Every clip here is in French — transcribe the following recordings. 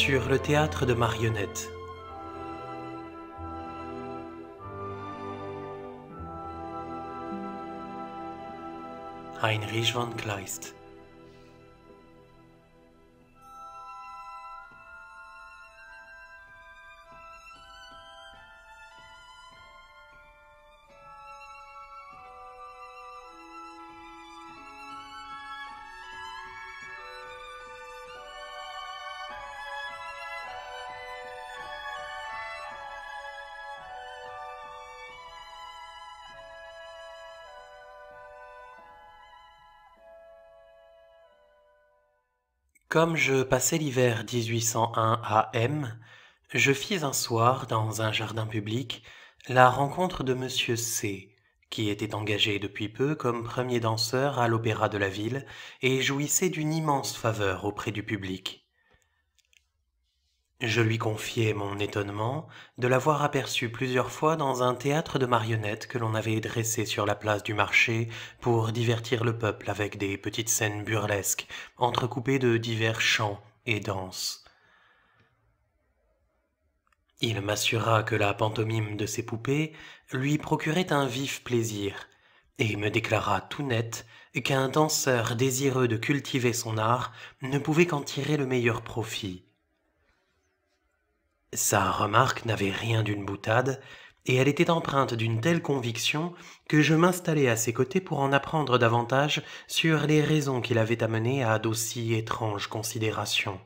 sur le théâtre de marionnettes. Heinrich von Kleist Comme je passais l'hiver 1801 à M, je fis un soir, dans un jardin public, la rencontre de M. C, qui était engagé depuis peu comme premier danseur à l'Opéra de la Ville et jouissait d'une immense faveur auprès du public. Je lui confiai mon étonnement de l'avoir aperçu plusieurs fois dans un théâtre de marionnettes que l'on avait dressé sur la place du marché pour divertir le peuple avec des petites scènes burlesques, entrecoupées de divers chants et danses. Il m'assura que la pantomime de ses poupées lui procurait un vif plaisir, et me déclara tout net qu'un danseur désireux de cultiver son art ne pouvait qu'en tirer le meilleur profit sa remarque n'avait rien d'une boutade, et elle était empreinte d'une telle conviction que je m'installai à ses côtés pour en apprendre davantage sur les raisons qui l'avaient amenée à d'aussi étranges considérations.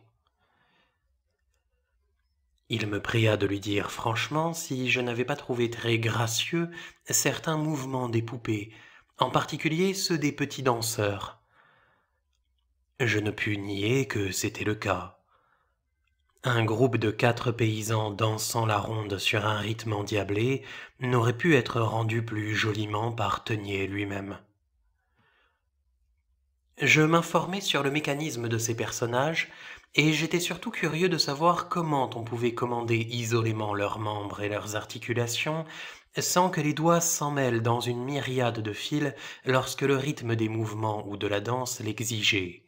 Il me pria de lui dire franchement si je n'avais pas trouvé très gracieux certains mouvements des poupées, en particulier ceux des petits danseurs. Je ne pus nier que c'était le cas. Un groupe de quatre paysans dansant la ronde sur un rythme endiablé n'aurait pu être rendu plus joliment par Tenier lui-même. Je m'informais sur le mécanisme de ces personnages, et j'étais surtout curieux de savoir comment on pouvait commander isolément leurs membres et leurs articulations sans que les doigts s'emmêlent dans une myriade de fils lorsque le rythme des mouvements ou de la danse l'exigeait.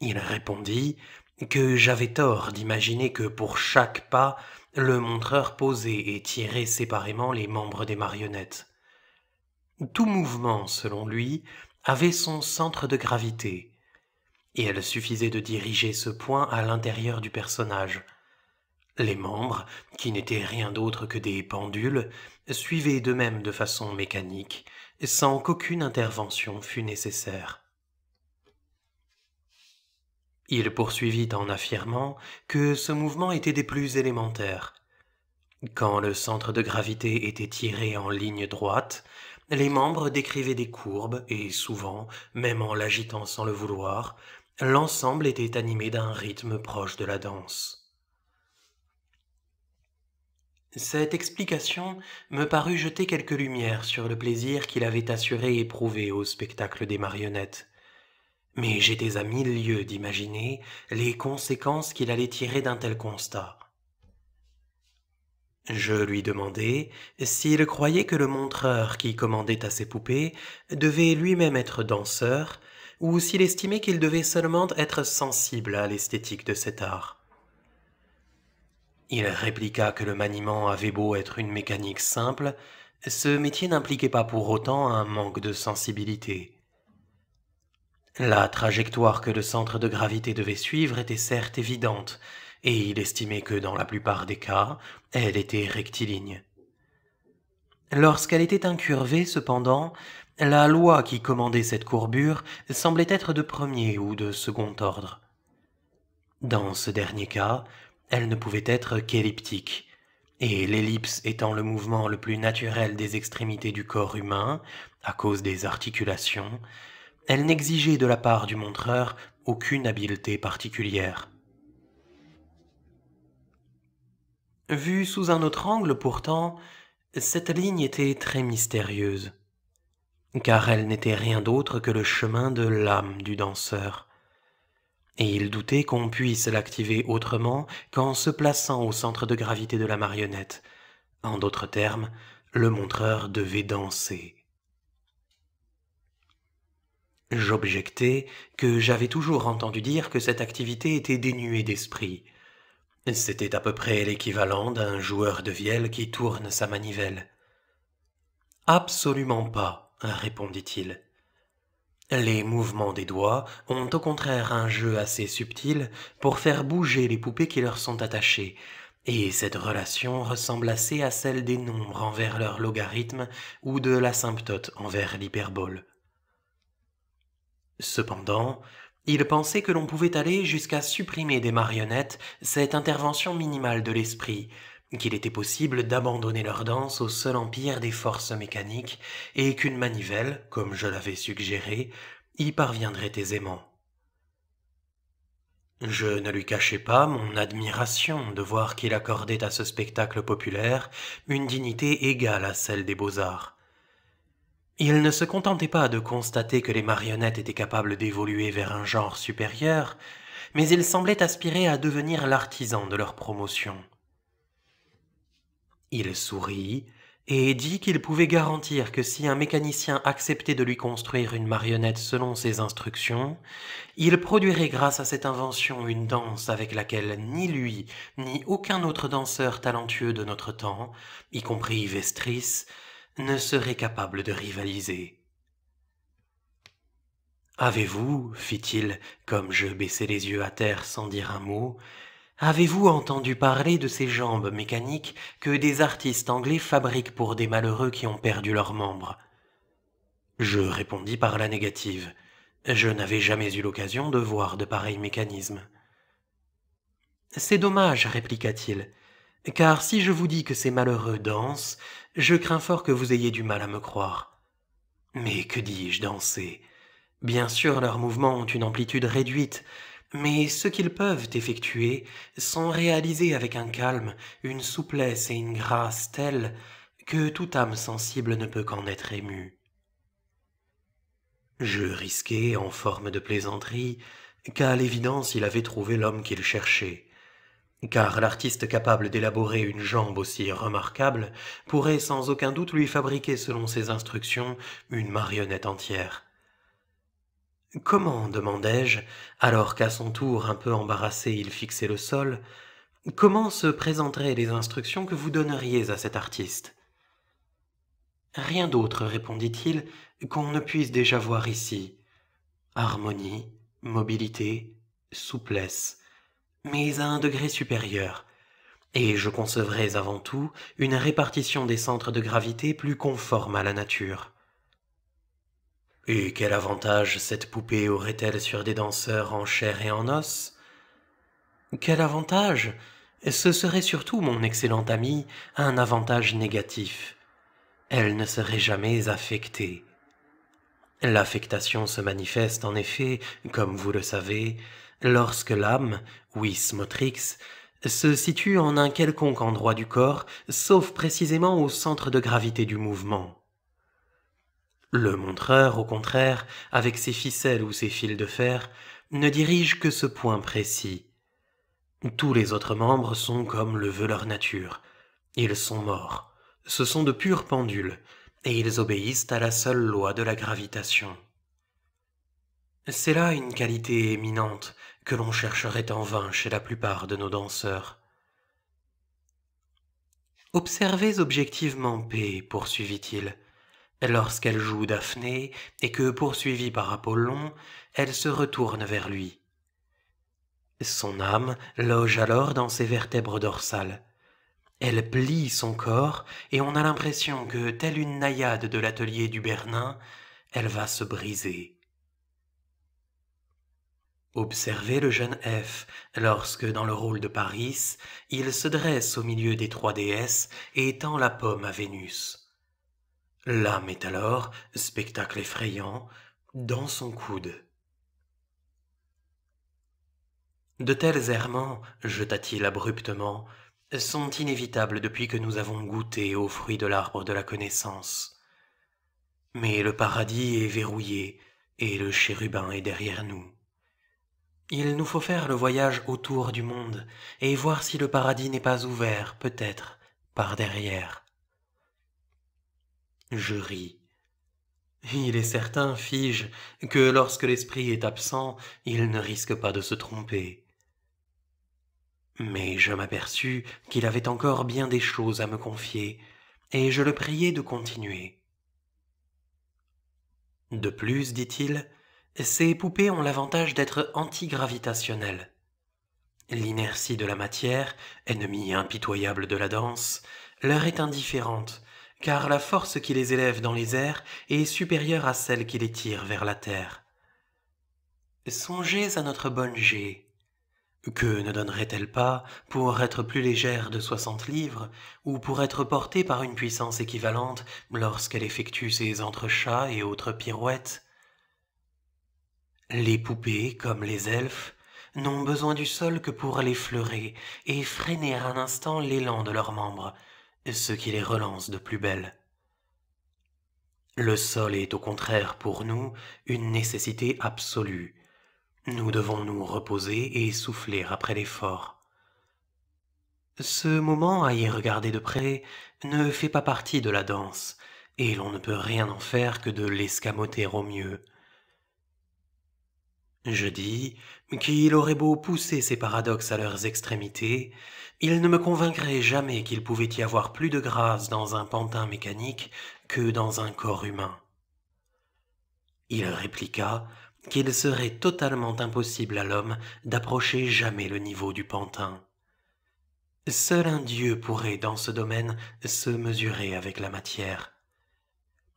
Il répondit que j'avais tort d'imaginer que pour chaque pas, le montreur posait et tirait séparément les membres des marionnettes. Tout mouvement, selon lui, avait son centre de gravité, et elle suffisait de diriger ce point à l'intérieur du personnage. Les membres, qui n'étaient rien d'autre que des pendules, suivaient d'eux-mêmes de façon mécanique, sans qu'aucune intervention fût nécessaire. Il poursuivit en affirmant que ce mouvement était des plus élémentaires. Quand le centre de gravité était tiré en ligne droite, les membres décrivaient des courbes et souvent, même en l'agitant sans le vouloir, l'ensemble était animé d'un rythme proche de la danse. Cette explication me parut jeter quelques lumières sur le plaisir qu'il avait assuré éprouver au spectacle des marionnettes, mais j'étais à mille lieues d'imaginer les conséquences qu'il allait tirer d'un tel constat. Je lui demandai s'il croyait que le montreur qui commandait à ses poupées devait lui-même être danseur, ou s'il estimait qu'il devait seulement être sensible à l'esthétique de cet art. Il répliqua que le maniement avait beau être une mécanique simple, ce métier n'impliquait pas pour autant un manque de sensibilité. La trajectoire que le centre de gravité devait suivre était certes évidente, et il estimait que dans la plupart des cas, elle était rectiligne. Lorsqu'elle était incurvée, cependant, la loi qui commandait cette courbure semblait être de premier ou de second ordre. Dans ce dernier cas, elle ne pouvait être qu'elliptique, et l'ellipse étant le mouvement le plus naturel des extrémités du corps humain, à cause des articulations, elle n'exigeait de la part du montreur aucune habileté particulière. Vue sous un autre angle pourtant, cette ligne était très mystérieuse, car elle n'était rien d'autre que le chemin de l'âme du danseur, et il doutait qu'on puisse l'activer autrement qu'en se plaçant au centre de gravité de la marionnette. En d'autres termes, le montreur devait danser. J'objectai que j'avais toujours entendu dire que cette activité était dénuée d'esprit. C'était à peu près l'équivalent d'un joueur de vielle qui tourne sa manivelle. Absolument pas, répondit-il. Les mouvements des doigts ont au contraire un jeu assez subtil pour faire bouger les poupées qui leur sont attachées, et cette relation ressemble assez à celle des nombres envers leur logarithme ou de l'asymptote envers l'hyperbole. Cependant, il pensait que l'on pouvait aller jusqu'à supprimer des marionnettes cette intervention minimale de l'esprit, qu'il était possible d'abandonner leur danse au seul empire des forces mécaniques, et qu'une manivelle, comme je l'avais suggéré, y parviendrait aisément. Je ne lui cachais pas mon admiration de voir qu'il accordait à ce spectacle populaire une dignité égale à celle des beaux-arts. Il ne se contentait pas de constater que les marionnettes étaient capables d'évoluer vers un genre supérieur, mais il semblait aspirer à devenir l'artisan de leur promotion. Il sourit et dit qu'il pouvait garantir que si un mécanicien acceptait de lui construire une marionnette selon ses instructions, il produirait grâce à cette invention une danse avec laquelle ni lui, ni aucun autre danseur talentueux de notre temps, y compris Vestris, ne serait capable de rivaliser. Avez-vous, fit-il, comme je baissais les yeux à terre sans dire un mot, avez-vous entendu parler de ces jambes mécaniques que des artistes anglais fabriquent pour des malheureux qui ont perdu leurs membres Je répondis par la négative. Je n'avais jamais eu l'occasion de voir de pareils mécanismes. C'est dommage, répliqua-t-il. Car si je vous dis que ces malheureux dansent, je crains fort que vous ayez du mal à me croire. Mais que dis-je danser Bien sûr, leurs mouvements ont une amplitude réduite, mais ce qu'ils peuvent effectuer sont réalisés avec un calme, une souplesse et une grâce telles que toute âme sensible ne peut qu'en être émue. Je risquais, en forme de plaisanterie, qu'à l'évidence il avait trouvé l'homme qu'il cherchait car l'artiste capable d'élaborer une jambe aussi remarquable pourrait sans aucun doute lui fabriquer selon ses instructions une marionnette entière. Comment, demandai-je, alors qu'à son tour un peu embarrassé il fixait le sol, comment se présenteraient les instructions que vous donneriez à cet artiste Rien d'autre, répondit-il, qu'on ne puisse déjà voir ici. Harmonie, mobilité, souplesse, mais à un degré supérieur, et je concevrais avant tout une répartition des centres de gravité plus conforme à la nature. Et quel avantage cette poupée aurait-elle sur des danseurs en chair et en os Quel avantage Ce serait surtout, mon excellent ami, un avantage négatif. Elle ne serait jamais affectée. L'affectation se manifeste en effet, comme vous le savez, Lorsque l'âme, vis motrix, se situe en un quelconque endroit du corps, sauf précisément au centre de gravité du mouvement. Le montreur, au contraire, avec ses ficelles ou ses fils de fer, ne dirige que ce point précis. Tous les autres membres sont comme le veut leur nature. Ils sont morts. Ce sont de pures pendules, et ils obéissent à la seule loi de la gravitation. C'est là une qualité éminente que l'on chercherait en vain chez la plupart de nos danseurs. Observez objectivement P, poursuivit-il. Lorsqu'elle joue Daphné et que, poursuivie par Apollon, elle se retourne vers lui. Son âme loge alors dans ses vertèbres dorsales. Elle plie son corps et on a l'impression que, telle une naïade de l'atelier du Bernin, elle va se briser. Observez le jeune F lorsque, dans le rôle de Paris, il se dresse au milieu des trois déesses et étend la pomme à Vénus. L'âme est alors, spectacle effrayant, dans son coude. De tels errements, jeta-t-il abruptement, sont inévitables depuis que nous avons goûté aux fruits de l'arbre de la connaissance. Mais le paradis est verrouillé et le chérubin est derrière nous. Il nous faut faire le voyage autour du monde et voir si le paradis n'est pas ouvert, peut-être, par derrière. Je ris. Il est certain, fis-je, que lorsque l'esprit est absent, il ne risque pas de se tromper. Mais je m'aperçus qu'il avait encore bien des choses à me confier, et je le priai de continuer. De plus, dit-il, ces poupées ont l'avantage d'être antigravitationnelles. L'inertie de la matière, ennemie impitoyable de la danse, leur est indifférente, car la force qui les élève dans les airs est supérieure à celle qui les tire vers la terre. Songez à notre bonne G. Que ne donnerait-elle pas pour être plus légère de soixante livres, ou pour être portée par une puissance équivalente lorsqu'elle effectue ses entrechats et autres pirouettes les poupées, comme les elfes, n'ont besoin du sol que pour fleurer et freiner un instant l'élan de leurs membres, ce qui les relance de plus belle. Le sol est au contraire pour nous une nécessité absolue. Nous devons nous reposer et souffler après l'effort. Ce moment à y regarder de près ne fait pas partie de la danse, et l'on ne peut rien en faire que de l'escamoter au mieux. Je dis qu'il aurait beau pousser ces paradoxes à leurs extrémités, il ne me convaincrait jamais qu'il pouvait y avoir plus de grâce dans un pantin mécanique que dans un corps humain. Il répliqua qu'il serait totalement impossible à l'homme d'approcher jamais le niveau du pantin. Seul un dieu pourrait dans ce domaine se mesurer avec la matière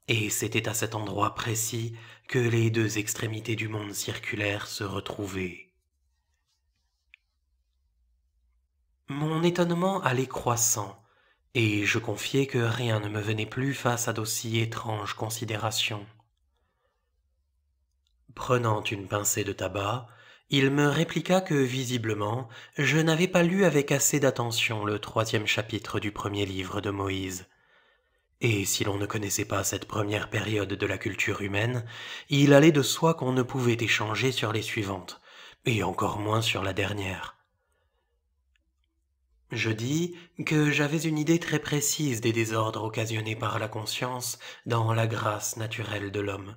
et c'était à cet endroit précis que les deux extrémités du monde circulaire se retrouvaient. Mon étonnement allait croissant, et je confiais que rien ne me venait plus face à d'aussi étranges considérations. Prenant une pincée de tabac, il me répliqua que visiblement je n'avais pas lu avec assez d'attention le troisième chapitre du premier livre de Moïse, et si l'on ne connaissait pas cette première période de la culture humaine, il allait de soi qu'on ne pouvait échanger sur les suivantes, et encore moins sur la dernière. Je dis que j'avais une idée très précise des désordres occasionnés par la conscience dans la grâce naturelle de l'homme.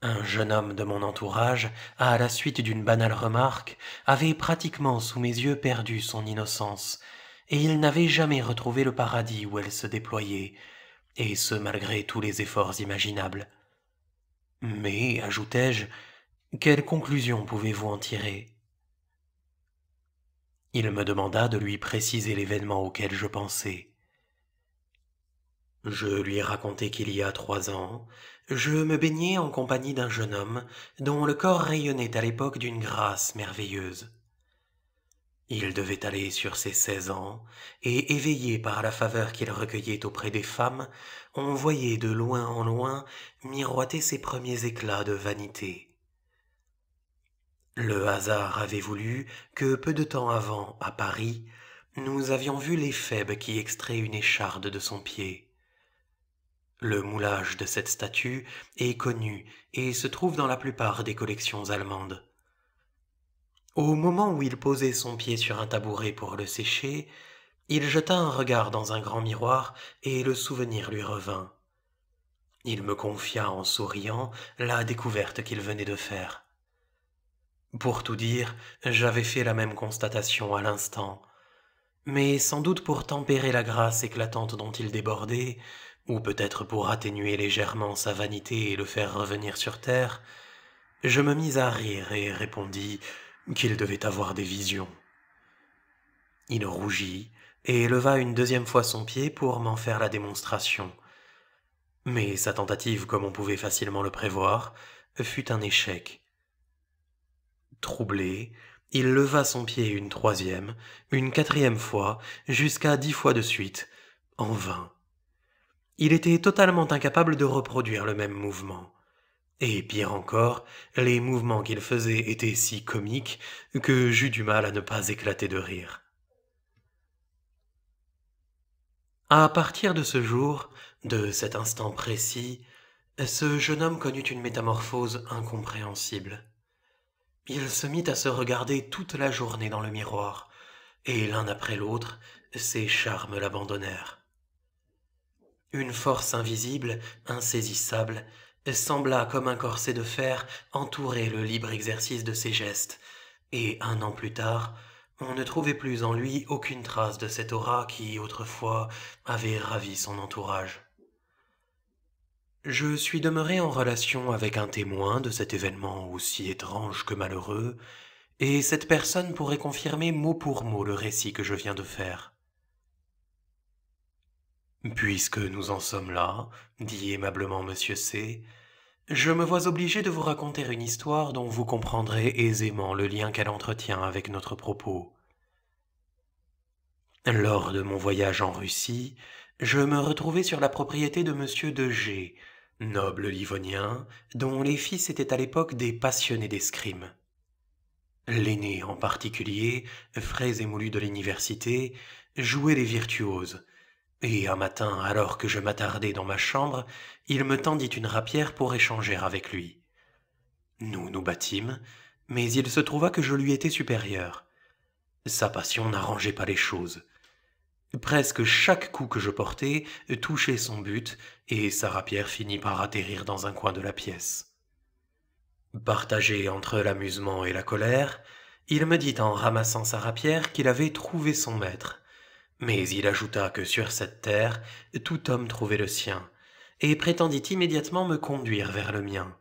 Un jeune homme de mon entourage, à la suite d'une banale remarque, avait pratiquement sous mes yeux perdu son innocence, et il n'avait jamais retrouvé le paradis où elle se déployait, et ce malgré tous les efforts imaginables. Mais, ajoutai-je, quelle conclusion pouvez-vous en tirer Il me demanda de lui préciser l'événement auquel je pensais. Je lui racontai qu'il y a trois ans, je me baignais en compagnie d'un jeune homme dont le corps rayonnait à l'époque d'une grâce merveilleuse. Il devait aller sur ses seize ans, et éveillé par la faveur qu'il recueillait auprès des femmes, on voyait de loin en loin miroiter ses premiers éclats de vanité. Le hasard avait voulu que peu de temps avant, à Paris, nous avions vu l'éphèbe qui extrait une écharde de son pied. Le moulage de cette statue est connu et se trouve dans la plupart des collections allemandes. Au moment où il posait son pied sur un tabouret pour le sécher, il jeta un regard dans un grand miroir et le souvenir lui revint. Il me confia en souriant la découverte qu'il venait de faire. Pour tout dire, j'avais fait la même constatation à l'instant, mais sans doute pour tempérer la grâce éclatante dont il débordait, ou peut-être pour atténuer légèrement sa vanité et le faire revenir sur terre, je me mis à rire et répondis qu'il devait avoir des visions. Il rougit et leva une deuxième fois son pied pour m'en faire la démonstration. Mais sa tentative, comme on pouvait facilement le prévoir, fut un échec. Troublé, il leva son pied une troisième, une quatrième fois, jusqu'à dix fois de suite, en vain. Il était totalement incapable de reproduire le même mouvement. Et pire encore, les mouvements qu'il faisait étaient si comiques que j'eus du mal à ne pas éclater de rire. À partir de ce jour, de cet instant précis, ce jeune homme connut une métamorphose incompréhensible. Il se mit à se regarder toute la journée dans le miroir, et l'un après l'autre, ses charmes l'abandonnèrent. Une force invisible, insaisissable, sembla comme un corset de fer entourer le libre exercice de ses gestes, et un an plus tard, on ne trouvait plus en lui aucune trace de cette aura qui, autrefois, avait ravi son entourage. Je suis demeuré en relation avec un témoin de cet événement aussi étrange que malheureux, et cette personne pourrait confirmer mot pour mot le récit que je viens de faire. Puisque nous en sommes là, dit aimablement M. C, je me vois obligé de vous raconter une histoire dont vous comprendrez aisément le lien qu'elle entretient avec notre propos. Lors de mon voyage en Russie, je me retrouvai sur la propriété de M. de G, noble livonien, dont les fils étaient à l'époque des passionnés d'escrime. L'aîné en particulier, frais émoulu de l'université, jouait les virtuoses, et un matin, alors que je m'attardais dans ma chambre, il me tendit une rapière pour échanger avec lui. Nous nous battîmes, mais il se trouva que je lui étais supérieur. Sa passion n'arrangeait pas les choses. Presque chaque coup que je portais touchait son but, et sa rapière finit par atterrir dans un coin de la pièce. Partagé entre l'amusement et la colère, il me dit en ramassant sa rapière qu'il avait trouvé son maître, mais il ajouta que sur cette terre, tout homme trouvait le sien, et prétendit immédiatement me conduire vers le mien.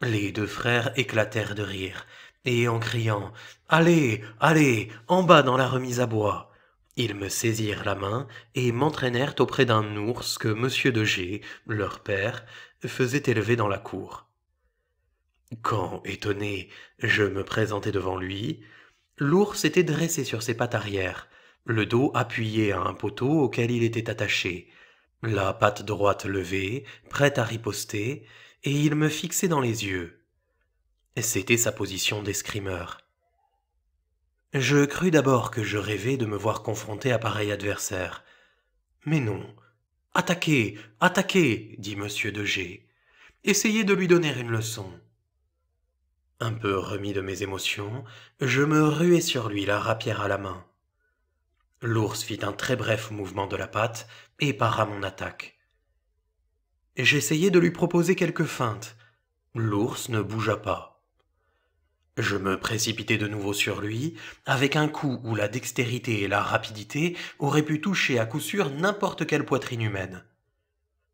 Les deux frères éclatèrent de rire, et en criant Allez, allez, en bas dans la remise à bois ils me saisirent la main et m'entraînèrent auprès d'un ours que M. de G, leur père, faisait élever dans la cour. Quand, étonné, je me présentai devant lui, l'ours était dressé sur ses pattes arrière, le dos appuyé à un poteau auquel il était attaché, la patte droite levée, prête à riposter, et il me fixait dans les yeux. C'était sa position d'escrimeur. Je crus d'abord que je rêvais de me voir confronter à pareil adversaire. Mais non. Attaquez, attaquez, dit M. de G. Essayez de lui donner une leçon. Un peu remis de mes émotions, je me ruai sur lui, la rapière à la main. L'ours fit un très bref mouvement de la patte et para mon attaque. J'essayai de lui proposer quelques feintes. L'ours ne bougea pas. Je me précipitai de nouveau sur lui, avec un coup où la dextérité et la rapidité auraient pu toucher à coup sûr n'importe quelle poitrine humaine.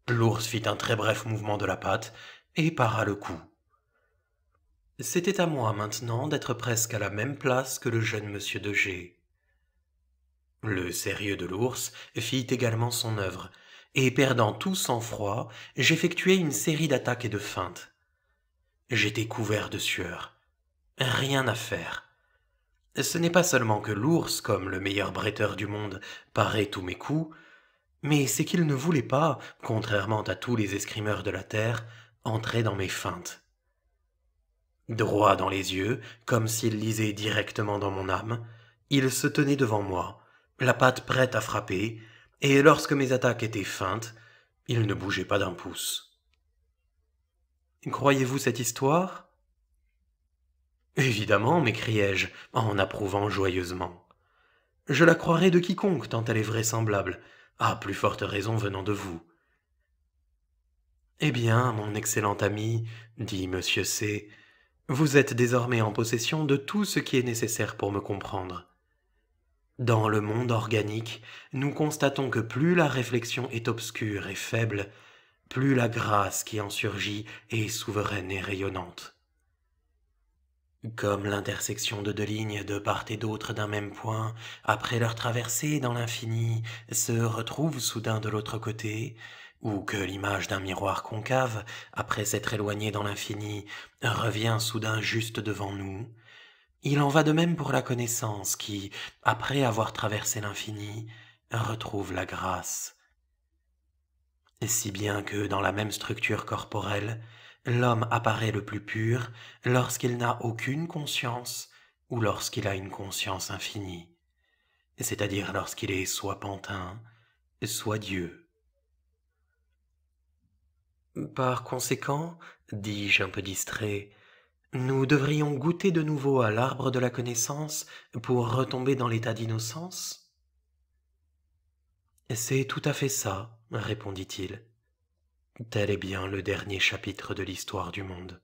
L'ours fit un très bref mouvement de la patte et para le coup. C'était à moi maintenant d'être presque à la même place que le jeune monsieur de G. Le sérieux de l'ours fit également son œuvre, et perdant tout sang-froid, j'effectuai une série d'attaques et de feintes. J'étais couvert de sueur. Rien à faire. Ce n'est pas seulement que l'ours, comme le meilleur bretteur du monde, parait tous mes coups, mais c'est qu'il ne voulait pas, contrairement à tous les escrimeurs de la terre, entrer dans mes feintes. Droit dans les yeux, comme s'il lisait directement dans mon âme, il se tenait devant moi, la patte prête à frapper, et lorsque mes attaques étaient feintes, il ne bougeait pas d'un pouce. Croyez-vous cette histoire Évidemment, m'écriai-je, en approuvant joyeusement. Je la croirai de quiconque, tant elle est vraisemblable, à plus forte raison venant de vous. Eh bien, mon excellent ami, dit M. C, vous êtes désormais en possession de tout ce qui est nécessaire pour me comprendre. Dans le monde organique, nous constatons que plus la réflexion est obscure et faible, plus la grâce qui en surgit est souveraine et rayonnante. Comme l'intersection de deux lignes de part et d'autre d'un même point, après leur traversée dans l'infini, se retrouve soudain de l'autre côté, ou que l'image d'un miroir concave, après s'être éloignée dans l'infini, revient soudain juste devant nous, il en va de même pour la connaissance qui, après avoir traversé l'infini, retrouve la grâce. Et si bien que dans la même structure corporelle, l'homme apparaît le plus pur lorsqu'il n'a aucune conscience ou lorsqu'il a une conscience infinie, c'est-à-dire lorsqu'il est soit pantin, soit Dieu. Par conséquent, dis-je un peu distrait, nous devrions goûter de nouveau à l'arbre de la connaissance pour retomber dans l'état d'innocence C'est tout à fait ça, répondit-il. Tel est bien le dernier chapitre de l'histoire du monde.